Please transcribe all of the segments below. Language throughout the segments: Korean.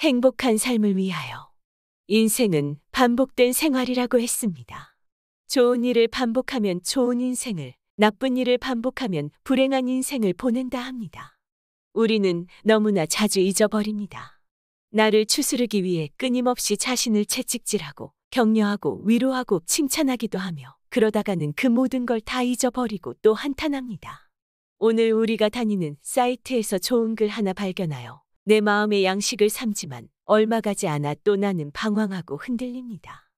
행복한 삶을 위하여. 인생은 반복된 생활이라고 했습니다. 좋은 일을 반복하면 좋은 인생을, 나쁜 일을 반복하면 불행한 인생을 보낸다 합니다. 우리는 너무나 자주 잊어버립니다. 나를 추스르기 위해 끊임없이 자신을 채찍질하고 격려하고 위로하고 칭찬하기도 하며 그러다가는 그 모든 걸 다 잊어버리고 또 한탄합니다. 오늘 우리가 다니는 사이트에서 좋은 글 하나 발견하여 내 마음의 양식을 삼지만 얼마 가지 않아 또 나는 방황하고 흔들립니다.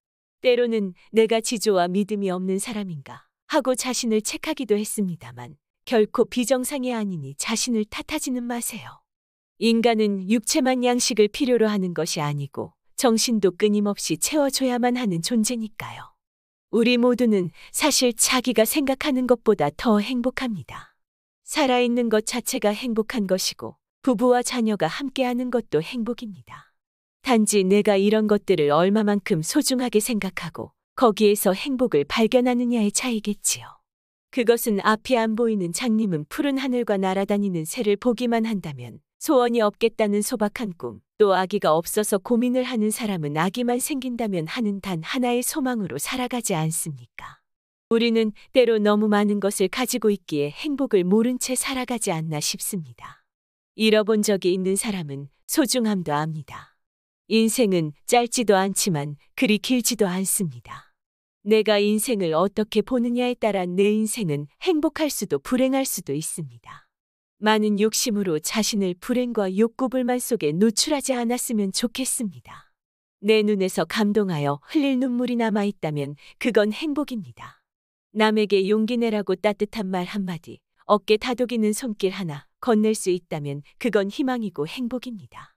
때로는 내가 지조와 믿음이 없는 사람인가 하고 자신을 체크하기도 했습니다만 결코 비정상이 아니니 자신을 탓하지는 마세요. 인간은 육체만 양식을 필요로 하는 것이 아니고 정신도 끊임없이 채워줘야만 하는 존재니까요. 우리 모두는 사실 자기가 생각하는 것보다 더 행복합니다. 살아있는 것 자체가 행복한 것이고 부부와 자녀가 함께하는 것도 행복입니다. 단지 내가 이런 것들을 얼마만큼 소중하게 생각하고 거기에서 행복을 발견하느냐의 차이겠지요. 그것은 앞이 안 보이는 장님은 푸른 하늘과 날아다니는 새를 보기만 한다면 소원이 없겠다는 소박한 꿈, 또 아기가 없어서 고민을 하는 사람은 아기만 생긴다면 하는 단 하나의 소망으로 살아가지 않습니까? 우리는 때로 너무 많은 것을 가지고 있기에 행복을 모른 채 살아가지 않나 싶습니다. 잃어본 적이 있는 사람은 소중함도 압니다. 인생은 짧지도 않지만 그리 길지도 않습니다. 내가 인생을 어떻게 보느냐에 따라 내 인생은 행복할 수도 불행할 수도 있습니다. 많은 욕심으로 자신을 불행과 욕구불만 속에 노출하지 않았으면 좋겠습니다. 내 눈에서 감동하여 흘릴 눈물이 남아 있다면 그건 행복입니다. 남에게 용기 내라고 따뜻한 말 한마디, 어깨 다독이는 손길 하나 건넬 수 있다면 그건 희망이고 행복입니다.